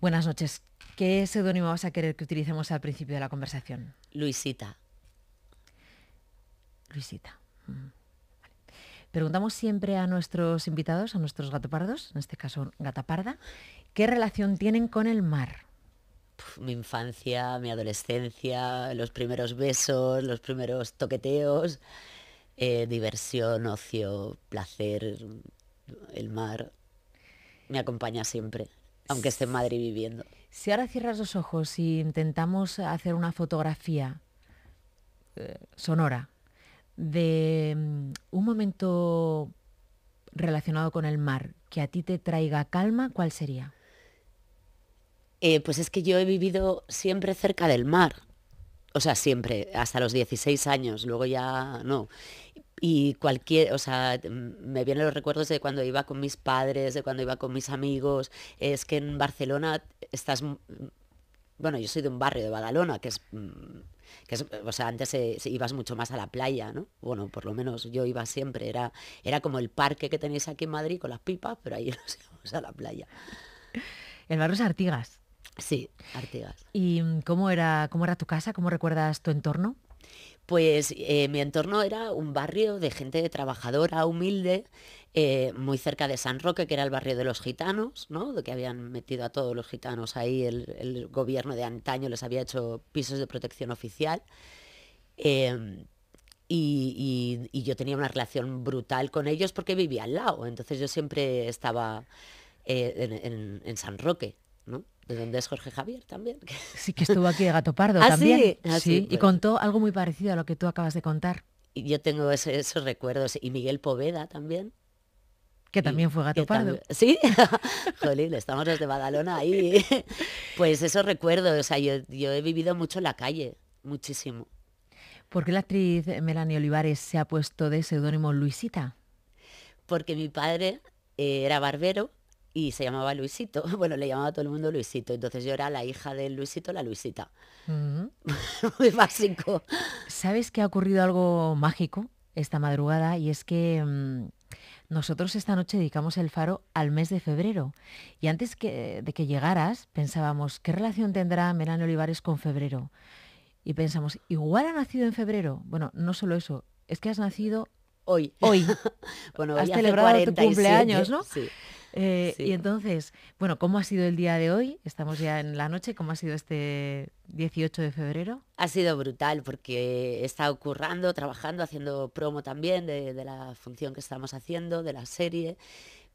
Buenas noches. ¿Qué seudónimo vas a querer que utilicemos al principio de la conversación? Luisita. Luisita. Mm. Preguntamos siempre a nuestros invitados, a nuestros gatopardos, en este caso gataparda, ¿qué relación tienen con el mar? mi infancia, mi adolescencia, los primeros besos, los primeros toqueteos, eh, diversión, ocio, placer, el mar. Me acompaña siempre aunque esté en Madrid viviendo. Si ahora cierras los ojos y intentamos hacer una fotografía eh, sonora de mm, un momento relacionado con el mar que a ti te traiga calma, ¿cuál sería? Eh, pues es que yo he vivido siempre cerca del mar. O sea, siempre, hasta los 16 años, luego ya no y cualquier, o sea, me vienen los recuerdos de cuando iba con mis padres, de cuando iba con mis amigos. Es que en Barcelona estás, mm, bueno, yo soy de un barrio de Badalona, que es, mm, que es o sea, antes ibas mucho más a la playa, ¿no? Bueno, por lo menos yo iba siempre, era, era como el parque que tenéis aquí en Madrid con las pipas, pero ahí nos íbamos a la playa. El barrio es Artigas. Sí, Artigas. ¿Y cómo era, cómo era tu casa? ¿Cómo recuerdas tu entorno? Pues eh, mi entorno era un barrio de gente trabajadora, humilde, eh, muy cerca de San Roque, que era el barrio de los gitanos, ¿no? De que habían metido a todos los gitanos ahí, el, gobierno de antaño les había hecho pisos de protección oficial. Em, y, yo tenía una relación brutal con ellos porque vivía al lado, entonces yo siempre estaba eh, en, en San Roque, ¿no? de donde es Jorge Javier también. Sí, que estuvo aquí de Gato Pardo ah, también. Sí, ah, y pues. contó algo muy parecido a lo que tú acabas de contar. Y yo tengo esos recuerdos. Y Miguel Poveda también. Que también fue Gato Pardo. Sí, jolín, estamos desde de Badalona ahí. Pues esos recuerdos, o sea, yo, he vivido mucho en la calle, muchísimo. ¿Por qué la actriz Melanie Olivares se ha puesto de seudónimo Luisita? Porque mi padre eh, era barbero y se llamaba Luisito. Bueno, le llamaba a todo el mundo Luisito. Entonces yo era la hija de Luisito, la Luisita. Muy básico. ¿Sabes que ha ocurrido algo mágico esta madrugada? Y es que mm, nosotros esta noche dedicamos el faro al mes de febrero. Y antes de que llegaras, pensábamos, ¿qué relación tendrá Melania Olivares con febrero? Y pensamos, igual ha nacido en febrero. Bueno, no solo eso, es que has nacido hoy. Hoy. bueno, has celebrado tu cumpleaños, ¿no? Sí. Eh, y entonces, bueno, ¿cómo ha sido el día de hoy? Estamos ya en la noche, ¿cómo ha sido este 18 de febrero? Ha sido brutal porque he estado currando, trabajando, haciendo promo también de, la función que estamos haciendo, de la serie,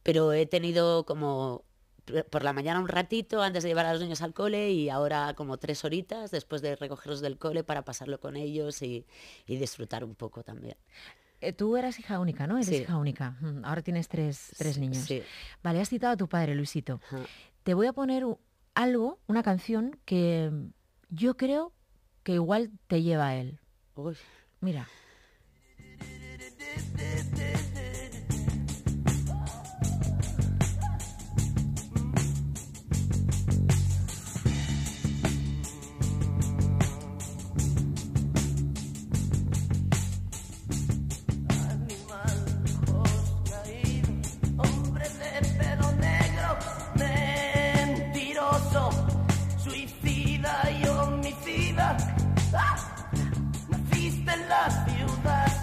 pero he tenido como por la mañana un ratito antes de llevar a los niños al cole y ahora como tres horitas después de recogerlos del cole para pasarlo con ellos y disfrutar un poco también. Eh, tú eras hija única, ¿no? Eres hija única. Ahora tienes tres, tres niños. Vale, has citado a tu padre, Luisito. Te voy a poner algo, una canción que yo creo que igual te lleva a él. Mira.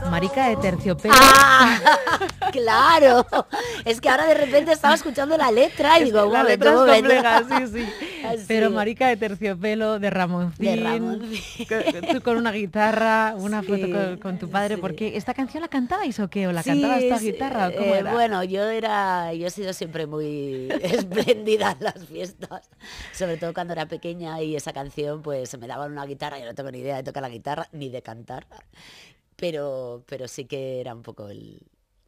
Marica de terciopelo. Ah, claro. Es que ahora de repente estaba escuchando la letra y digo, Pero Marica de terciopelo, de Ramón, tú con una guitarra, una foto con, tu padre, ¿por porque esta canción la cantabais o qué, o la cantabas guitarra, ¿o eh, cómo Bueno, yo era, yo he sido siempre muy espléndida en las fiestas, sobre todo cuando era pequeña y esa canción, pues se me daban una guitarra, yo no tengo ni idea de tocar la guitarra ni de cantar pero, pero sí que era un poco el...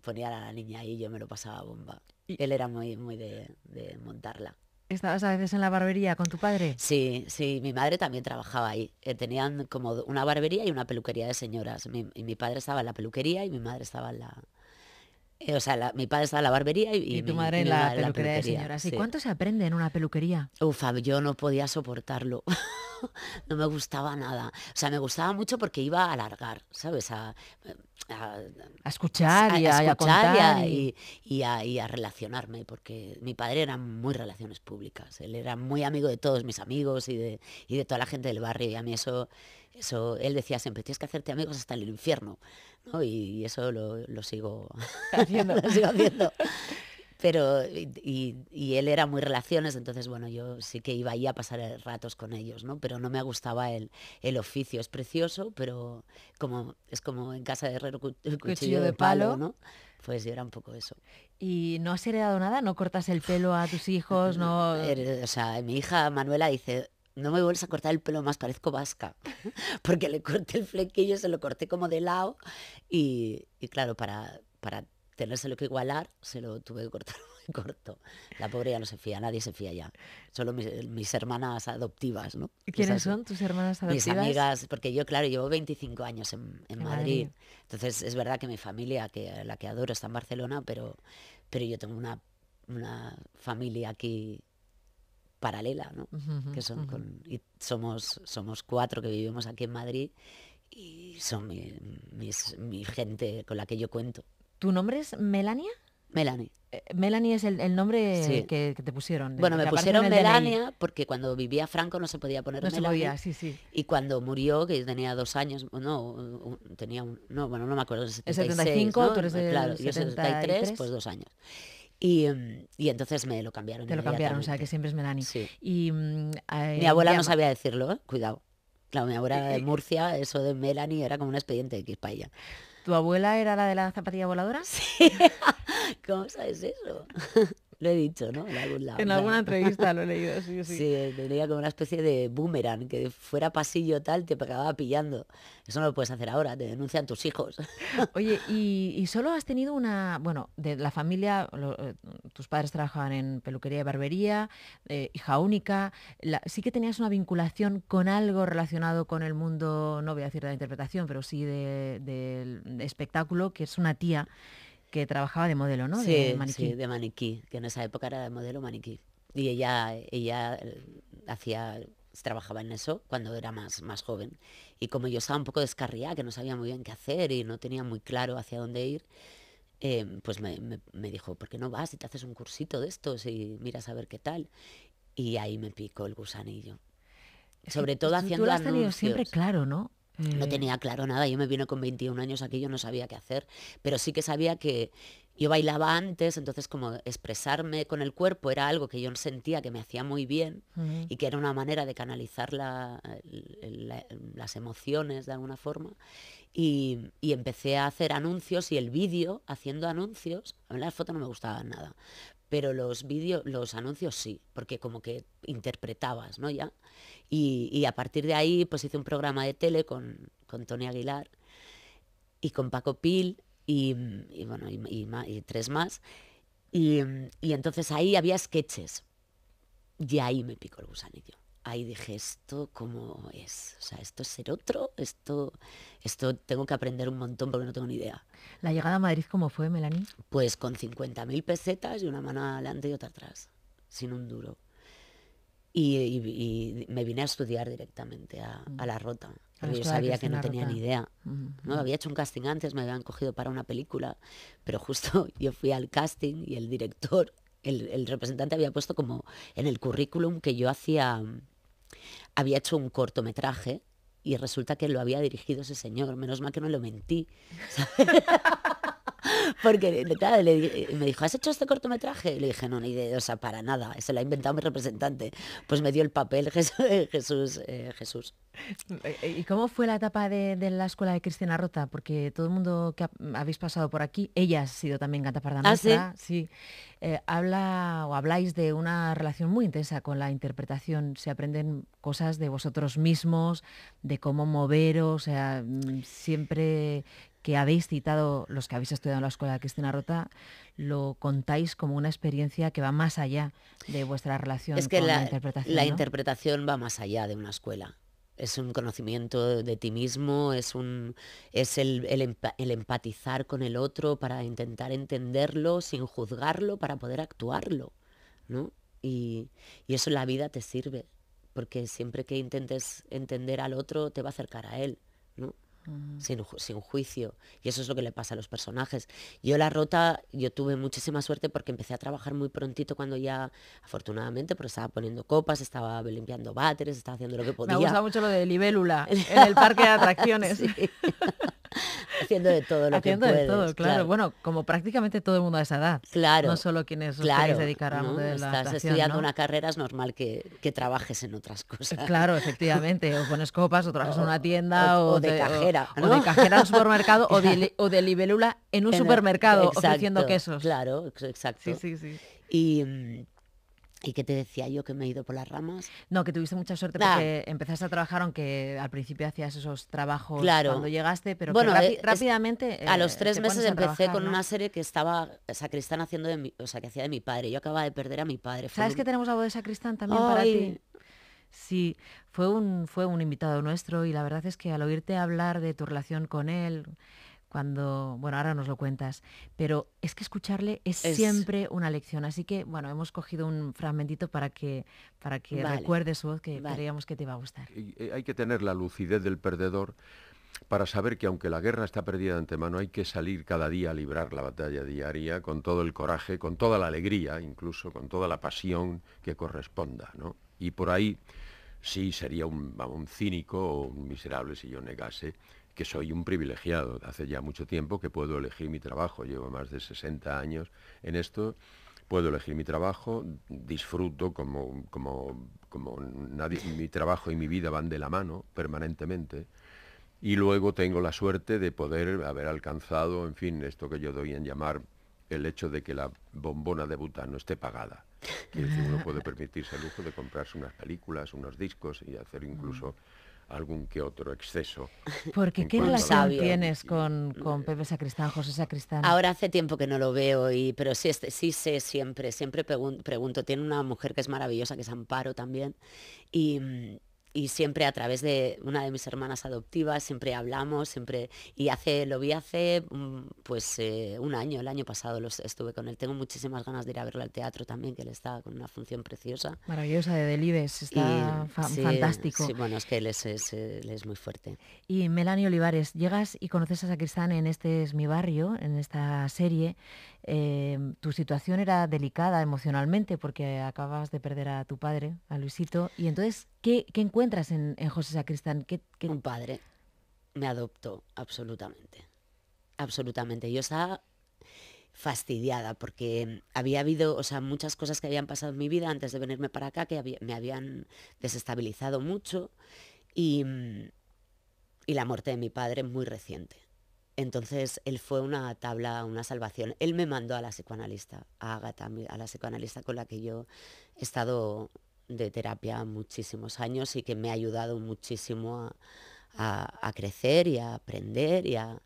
Ponía a la niña ahí y yo me lo pasaba bomba. Él era muy, muy de, montarla. ¿Estabas a veces en la barbería con tu padre? Sí, sí, mi madre también trabajaba ahí. Eh, tenían como una barbería y una peluquería de señoras. y mi padre estaba en la peluquería y mi madre estaba en la, eh, o sea, mi padre estaba en la barbería y, tu madre en la, peluquería, de señoras. ¿Y cuánto se aprende en una peluquería? Ufa, yo no podía soportarlo. no me gustaba nada. O sea, me gustaba mucho porque iba a alargar, ¿sabes? A, eh, a, escuchar, y, a, escuchar y, a, relacionarme, porque mi padre era muy relaciones públicas. Él era muy amigo de todos mis amigos y de, y de toda la gente del barrio. Y a mí eso eso, él decía siempre, tienes que hacerte amigos hasta el infierno, ¿no? y, eso lo, sigo haciendo. sigo haciendo. Pero, y, él era muy relaciones, entonces, bueno, yo sí que iba ahí a pasar ratos con ellos, ¿no? Pero no me gustaba el, el oficio. Es precioso, pero como, es como en casa de herrero cuchillo, de, palo, ¿no? Pues yo era un poco eso. ¿Y no has heredado nada? ¿No cortas el pelo a tus hijos? No... O sea, mi hija Manuela dice, no me vuelves a cortar el pelo más, parezco vasca. Porque le corté el flequillo, se lo corté como de lado y, claro, para, para tenérselo que igualar, se lo tuve que cortar muy corto. La pobre ya no se fía, nadie se fía ya. Solo mis, hermanas adoptivas, ¿no? ¿Quiénes son tus hermanas adoptivas? Mis amigas, porque yo, claro, llevo 25 años en, Madrid. Entonces, es verdad que mi familia, que la que adoro, está en Barcelona, pero, pero yo tengo una, una familia aquí paralela, ¿no? que son con, y somos, somos cuatro que vivimos aquí en Madrid y son mi, mis, mi gente con la que yo cuento. ¿Tu nombre es Melania? Melanie. Eh, Melanie es el, nombre que, te pusieron. Bueno, me pusieron Melania porque cuando vivía Franco no se podía poner Y cuando murió, que tenía dos años, no, tenía un, no, bueno, no me acuerdo, 76, el 75, 73, pues dos años. Mm, y, entonces me lo cambiaron. Te lo cambiaron, o sea, que siempre es Melanie. Y, mm, eh, Mi abuela no sabía decirlo, ¿eh? cuidado. Claro, mi abuela de eh, Murcia, eso de Melanie era como un expediente X para ella. ¿Tu abuela era la de la zapatilla voladora? Sí. ¿Cómo sabes eso? lo he dicho, ¿no? En, alguna entrevista lo he leído, sí, sí. Sí, tenía como una especie de boomerang, que fuera pasillo tal, te acababa pillando. Eso no lo puedes hacer ahora, te denuncian tus hijos. Oye, y, solo has tenido una, bueno, de la familia, eh, tus padres trabajaban en peluquería y barbería, eh, hija única, sí que tenías una vinculación con algo relacionado con el mundo, no voy a decir de la interpretación, pero sí del espectáculo, que es una tía que trabajaba de modelo, ¿no? Sí, de maniquí. Sí, de maniquí, que en esa época era de modelo maniquí. Y ella, ella eh, hacía trabajaba en eso cuando era más, más joven. Y como yo estaba un poco descarriada, que no sabía muy bien qué hacer y no tenía muy claro hacia dónde ir, eh, pues me, dijo, ¿por qué no vas y te haces un cursito de estos y miras a ver qué tal? Y ahí me picó el gusanillo. Sobre todo haciendo Tú lo tenido siempre claro, ¿no? No mm. tenía claro nada, yo me vine con 21 años aquí, yo no sabía qué hacer, pero sí que sabía que yo bailaba antes, entonces como expresarme con el cuerpo era algo que yo sentía que me hacía muy bien y que era una manera de canalizar las emociones de alguna forma. Y, y, empecé a hacer anuncios y el vídeo haciendo anuncios, a mí las fotos no me gustaban nada, pero los vídeos, los anuncios sí, porque como que interpretabas, ¿no? Ya. Y, a partir de ahí, pues hice un programa de tele con, Tony Aguilar y con Paco Pil y, bueno, y, y, tres más. Y, entonces ahí había sketches. Y ahí me picó el gusanillo ahí dije, esto cómo es, o sea, esto es ser otro, esto, esto tengo que aprender un montón porque no tengo ni idea. ¿La llegada a Madrid cómo fue, Melanie? Pues con 50.000 pesetas y una mano adelante y otra atrás, sin un duro. Y, me vine a estudiar directamente a, mm. la Rota. yo sabía que no tenía ni idea. ¿no? Había hecho un casting antes, me habían cogido para una película, pero justo yo fui al casting y el director el, representante había puesto como en el currículum que yo hacía había hecho un cortometraje y resulta que lo había dirigido ese señor. Menos mal que no lo mentí. Porque me dijo, ¿has hecho este cortometraje? Y le dije, no, ni idea, o sea, para nada. Se lo ha inventado mi representante. Pues me dio el papel Jesús. Eh, Jesús. Eh, eh, ¿Y cómo fue la etapa de, la escuela de Cristina Rota? Porque todo el mundo que habéis pasado por aquí, ella ha sido también gata ah, sí. sí. habla o habláis de una relación muy intensa con la interpretación. Se aprenden cosas de vosotros mismos, de cómo moveros, o sea, mm, siempre que habéis citado, los que habéis estudiado en la Escuela de Cristina Rota, lo contáis como una experiencia que va más allá de vuestra relación con la, interpretación. La interpretación va más allá de una escuela. Es un conocimiento de ti mismo, es, un, es el, empatizar con el otro para intentar entenderlo sin juzgarlo, para poder actuarlo. ¿no? Y, y eso en la vida te sirve, porque siempre que intentes entender al otro te va a acercar a él sin, juicio. Y eso es lo que le pasa a los personajes. Yo la rota, yo tuve muchísima suerte porque empecé a trabajar muy prontito cuando ya, afortunadamente, porque estaba poniendo copas, estaba limpiando váteres, estaba haciendo lo que podía. Me gusta mucho lo de libélula en el parque de atracciones haciendo de todo lo que puedes. de todo, claro. Bueno, como prácticamente todo el mundo a esa edad. Claro. No solo quienes claro, dedicar Estás estudiando una carrera, es normal que, trabajes en otras cosas. Claro, efectivamente. O pones copas, o trabajas en una tienda. O, de, cajera. O, de cajera en un supermercado, o de, o libélula en un supermercado ofreciendo quesos. Claro, exacto. Sí, sí, sí. Y ¿Y qué te decía yo que me he ido por las ramas? No, que tuviste mucha suerte porque empezaste a trabajar, aunque al principio hacías esos trabajos cuando llegaste, pero bueno, rápidamente... a eh, los tres meses empecé con una serie que estaba sacristán haciendo de mi, o sea, que hacía de mi padre. Yo acababa de perder a mi padre. ¿Sabes que tenemos algo de sacristán también para ti? Sí, fue un, fue un invitado nuestro y la verdad es que al oírte hablar de tu relación con él, cuando, bueno, ahora nos lo cuentas, pero es que escucharle es, siempre una lección, así que bueno, hemos cogido un fragmentito para que para que recuerdes su voz que creíamos que te va a gustar. Eh, hay que tener la lucidez del perdedor para saber que aunque la guerra está perdida de antemano, hay que salir cada día a librar la batalla diaria con todo el coraje, con toda la alegría, incluso con toda la pasión que corresponda, ¿no? Y por ahí sí sería un cínico o un miserable si yo negase que soy un privilegiado. Hace ya mucho tiempo que puedo elegir mi trabajo. Llevo más de 60 años en esto. Puedo elegir mi trabajo, disfruto como, como, como nadie, mi trabajo y mi vida van de la mano permanentemente. Y luego tengo la suerte de poder haber alcanzado, en fin, esto que yo doy en llamar el hecho de que la bombona de butano esté pagada. Quiere decir, uno puede permitirse el lujo de comprarse unas películas, unos discos y hacer incluso... Mm algún que otro exceso. Porque qué relación tienes con, con, Pepe Sacristán, José Sacristán. Ahora hace tiempo que no lo veo, y, pero sí, sí sé siempre, siempre pregunto, pregunto. Tiene una mujer que es maravillosa, que es Amparo también, y mm, y siempre a través de una de mis hermanas adoptivas, siempre hablamos, siempre, y hace, lo vi hace mm, pues eh, un año, el año pasado los, estuve con él. Tengo muchísimas ganas de ir a verlo al teatro también, que él está con una función preciosa. Maravillosa de Delibes, está fantástico. Sí, bueno, es que él es, muy fuerte. Y Melanie Olivares, llegas y conoces a Sacristán en Este es mi barrio, en esta serie. Eh, tu situación era delicada emocionalmente porque acabas de perder a tu padre, a Luisito, y entonces ¿Qué, encuentras en, José Sacristán? Un padre me adoptó absolutamente. Absolutamente. Yo estaba fastidiada porque había habido, o sea, muchas cosas que habían pasado en mi vida antes de venirme para acá que me habían desestabilizado mucho y, y la muerte de mi padre muy reciente. Entonces él fue una tabla, una salvación. Él me mandó a la psicoanalista, a Agatha, a la psicoanalista con la que yo he estado de terapia muchísimos años y que me ha ayudado muchísimo a, crecer y a aprender y a,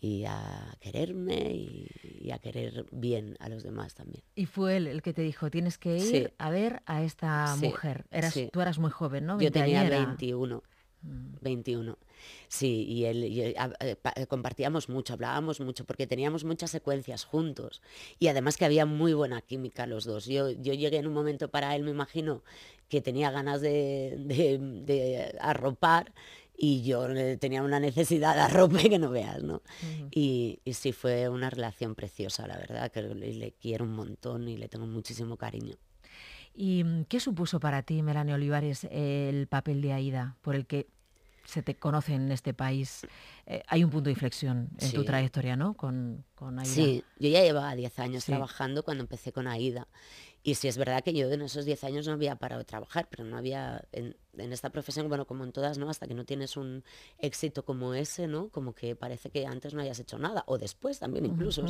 y a quererme y, a querer bien a los demás también. Y fue él el que te dijo, tienes que ir a ver a esta mujer. Eras, Tú eras muy joven, ¿no? Yo tenía 21. 21. Mm. Sí, y él, eh, eh, compartíamos mucho, hablábamos mucho, porque teníamos muchas secuencias juntos. Y además que había muy buena química los dos. Yo, yo llegué en un momento para él, me imagino, que tenía ganas de, arropar y yo eh, tenía una necesidad de arrope que no veas, ¿no? y, sí, fue una relación preciosa, la verdad, que le quiero un montón y le tengo muchísimo cariño. ¿Y mm, qué supuso para ti, Melanie Olivares, el papel de Aida, por el que se te conoce en este país? Eh, hay un punto de inflexión en tu trayectoria, ¿no? Con, con, Aida. Sí, yo ya llevaba 10 años trabajando cuando empecé con Aida. Y sí, es verdad que yo en esos 10 años no había parado de trabajar, pero no había, en, esta profesión, bueno, como en todas, ¿no? Hasta que no tienes un éxito como ese, ¿no? Como que parece que antes no hayas hecho nada, o después también incluso,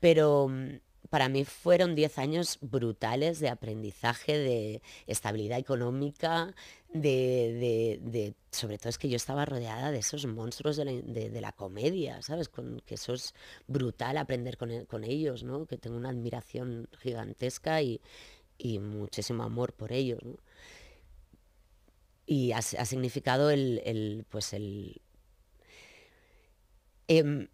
pero mm, para mí fueron 10 años brutales de aprendizaje, de estabilidad económica, de, sobre todo es que yo estaba rodeada de esos monstruos de la, comedia, ¿sabes? Con, que eso es brutal aprender con, ellos, ¿no? Que tengo una admiración gigantesca y, muchísimo amor por ellos, Y ha, significado el, pues el... Em,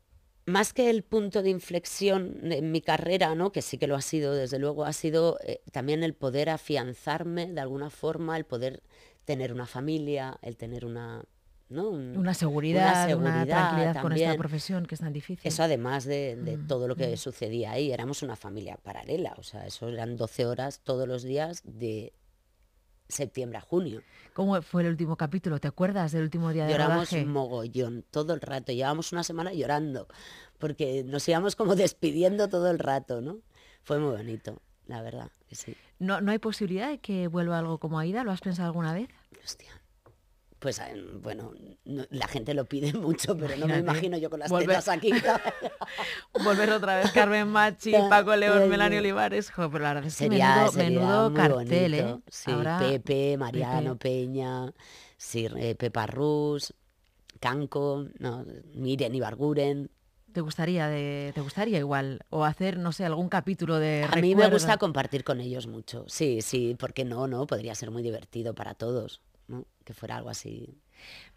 más que el punto de inflexión en mi carrera, ¿no? que sí que lo ha sido, desde luego, ha sido eh, también el poder afianzarme de alguna forma, el poder tener una familia, el tener una... una, seguridad, una tranquilidad con esta profesión que es tan difícil. Eso además de, mm, todo lo que mm. sucedía ahí, éramos una familia paralela, o sea, eso eran 12 horas todos los días de septiembre a junio. ¿Cómo fue el último capítulo? ¿Te acuerdas del último día de Lloramos mogollón, todo el rato. Llevamos una semana llorando, porque nos íbamos como despidiendo todo el rato, ¿no? Fue muy bonito, la verdad, ¿No, ¿No hay posibilidad de que vuelva algo como Aida? ¿Lo has pensado alguna vez? Hostia, pues eh, bueno, la gente lo pide mucho, pero no me imagino yo con las tetas aquí. Volver otra vez Carmen Machi, Paco León, Melanie Olivares, jo, la verdad sería, menudo, cartel, ¿eh? Pepe, Mariano Peña, eh, Pepa Rus, Canco, no, Miren barguren ¿Te gustaría, ¿Te gustaría igual? ¿O hacer, no sé, algún capítulo de... A mí me gusta compartir con ellos mucho. Sí, sí, porque no, no, podría ser muy divertido para todos que fuera algo así.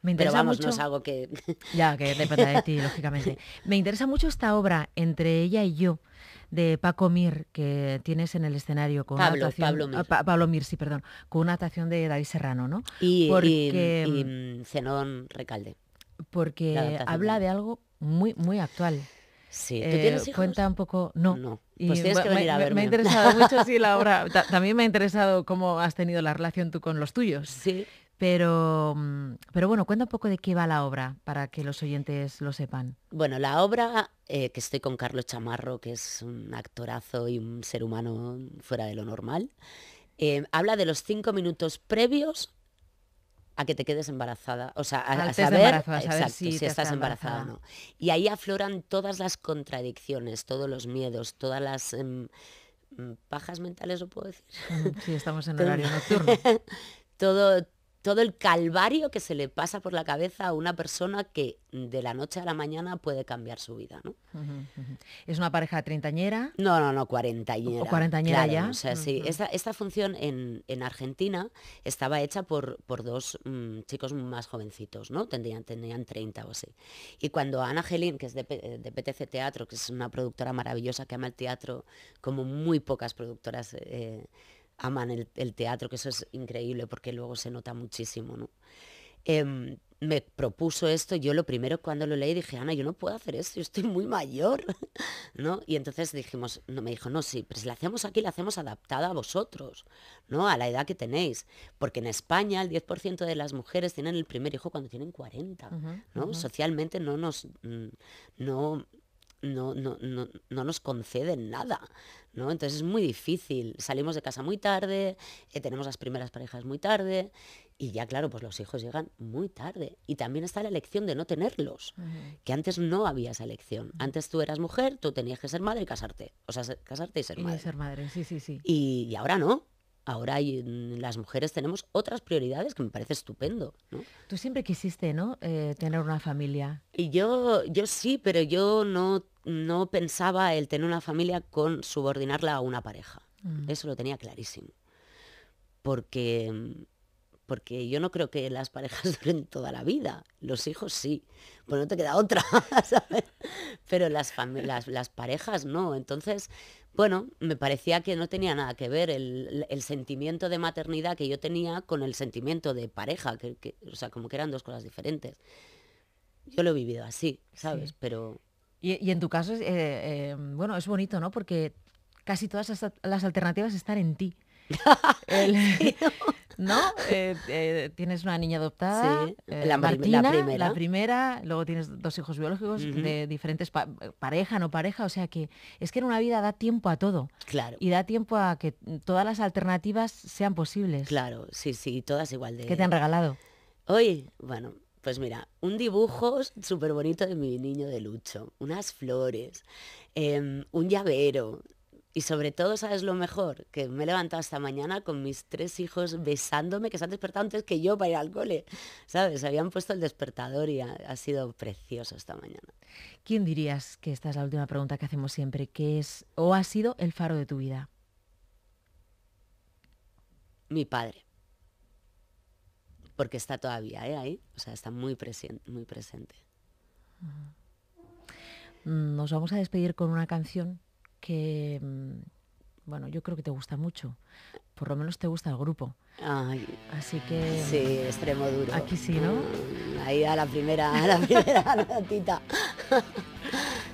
Me interesa Pero vamos, mucho... no es algo que... ya, que depende de ti, lógicamente. Me interesa mucho esta obra, Entre ella y yo, de Paco Mir, que tienes en el escenario con Pablo, ah, Pablo Mir. sí, perdón, con una actuación de David Serrano, ¿no? Y, y, mm, Zenón Recalde. Porque habla de algo muy, muy actual. Sí, ¿tú eh, tienes Cuenta un poco, no. no. Pues tienes que venir a verme. Me ha interesado mucho, sí, la obra. también me ha interesado cómo has tenido la relación tú con los tuyos. Sí. Pero, mm, pero bueno, cuenta un poco de qué va la obra para que los oyentes lo sepan. Bueno, la obra, eh, que estoy con Carlos Chamarro, que es un actorazo y un ser humano fuera de lo normal, eh, habla de los cinco minutos previos a que te quedes embarazada, o sea, a, ah, saber, si, estás embarazada. o no. Y ahí afloran todas las contradicciones, todos los miedos, todas las... Em, em, pajas mentales, ¿lo puedo decir? Mm, sí, estamos en horario nocturno. Todo, todo el calvario que se le pasa por la cabeza a una persona que de la noche a la mañana puede cambiar su vida, ¿no? ¿Es una pareja treintañera? No, no, no, cuarentañera. ¿O cuarentañera ya? sí. Esta, función en, Argentina estaba hecha por, por dos mm, chicos más jovencitos, ¿no? Tendrían, tenían 30 o así. Y cuando Ana Gelín, que es de, PTC Teatro, que es una productora maravillosa que ama el teatro como muy pocas productoras... Eh, aman el, teatro, que eso es increíble porque luego se nota muchísimo, ¿no? Em, me propuso esto, yo lo primero cuando lo leí dije, Ana, yo no puedo hacer esto, yo estoy muy mayor, ¿no? Y entonces dijimos, no, me dijo, no, sí, si la hacemos aquí, la hacemos adaptada a vosotros, ¿no? A la edad que tenéis, porque en España el 10% de las mujeres tienen el primer hijo cuando tienen 40, ¿no? Socialmente no nos, mm, no, no, no, no, no nos conceden nada, ¿no? Entonces es muy difícil. Salimos de casa muy tarde, eh, tenemos las primeras parejas muy tarde y ya claro, pues los hijos llegan muy tarde. Y también está la elección de no tenerlos, que antes no había esa elección. Antes tú eras mujer, tú tenías que ser madre y casarte. O sea, casarte y ser madre. Y ser madre, sí, sí, sí. Y, ahora no. Ahora hay, mm, las mujeres tenemos otras prioridades que me parece estupendo. Tú siempre quisiste, ¿no? Eh, tener una familia. Y yo, yo sí, pero yo no no pensaba el tener una familia con subordinarla a una pareja. Mm. Eso lo tenía clarísimo. Porque, mm, porque yo no creo que las parejas duren toda la vida. Los hijos sí, pues no te queda otra, ¿sabes? Pero las, parejas no. Entonces, bueno, me parecía que no tenía nada que ver el, sentimiento de maternidad que yo tenía con el sentimiento de pareja, o sea, como que eran dos cosas diferentes. Yo lo he vivido así, ¿sabes? Pero y, en tu caso, eh, eh, bueno, es bonito, ¿no? Porque casi todas las alternativas están en ti. ¿No? Eh, tienes una niña adoptada, la, Martina, la, primera. luego tienes dos hijos biológicos de diferentes parejas, pareja, no pareja, o sea que es que en una vida da tiempo a todo. Claro. Y da tiempo a que todas las alternativas sean posibles. Claro, sí, sí, todas igual de. ¿Qué te han regalado? Hoy, bueno, pues mira, un dibujo súper bonito de mi niño de lucho, unas flores, em, un llavero, y sobre todo, ¿sabes lo mejor? Que me he levantado esta mañana con mis tres hijos besándome, que se han despertado antes que yo para ir al cole. ¿Sabes? Habían puesto el despertador y ha, ha sido precioso esta mañana. ¿Quién dirías que esta es la última pregunta que hacemos siempre? ¿Qué es o ha sido el faro de tu vida? Mi padre porque está todavía ¿eh? ahí, o sea, está muy, presente, muy presente. Mm, nos vamos a despedir con una canción que, mm, bueno, yo creo que te gusta mucho, por lo menos te gusta el grupo. Así que... Sí, mm, extremo duro. Aquí sí, ¿no? Ahí a la primera, a la primera notita.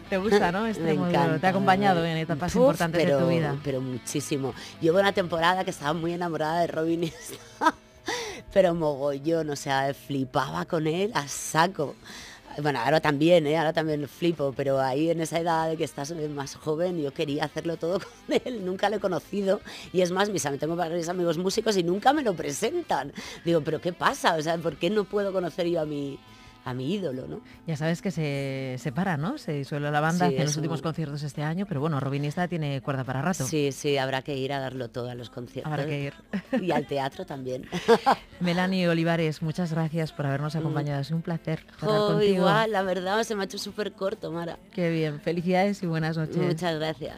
Te gusta, ¿no? Te ha acompañado en etapas importantes de tu vida. Pero muchísimo. Llevo una temporada que estaba muy enamorada de Robin y pero mogollón, o sea, flipaba con él a saco. Bueno, ahora también, ¿eh? ahora también flipo, pero ahí en esa edad de que estás más joven, yo quería hacerlo todo con él, nunca lo he conocido. Y es más, mis, tengo varios amigos músicos y nunca me lo presentan. Digo, pero ¿qué pasa? O sea, ¿por qué no puedo conocer yo a mi a mi ídolo, ¿no? Ya sabes que se separa, ¿no? Se disuelve la banda en los últimos conciertos este año, pero bueno, Robinista tiene cuerda para rato. Sí, sí, habrá que ir a darlo todo a los conciertos. Habrá que ir. Y al teatro también. Melanie Olivares, muchas gracias por habernos mm. acompañado. Es un placer. Oh, contigo. Igual, la verdad se me ha hecho súper corto, Mara. Qué bien. Felicidades y buenas noches. Muchas gracias.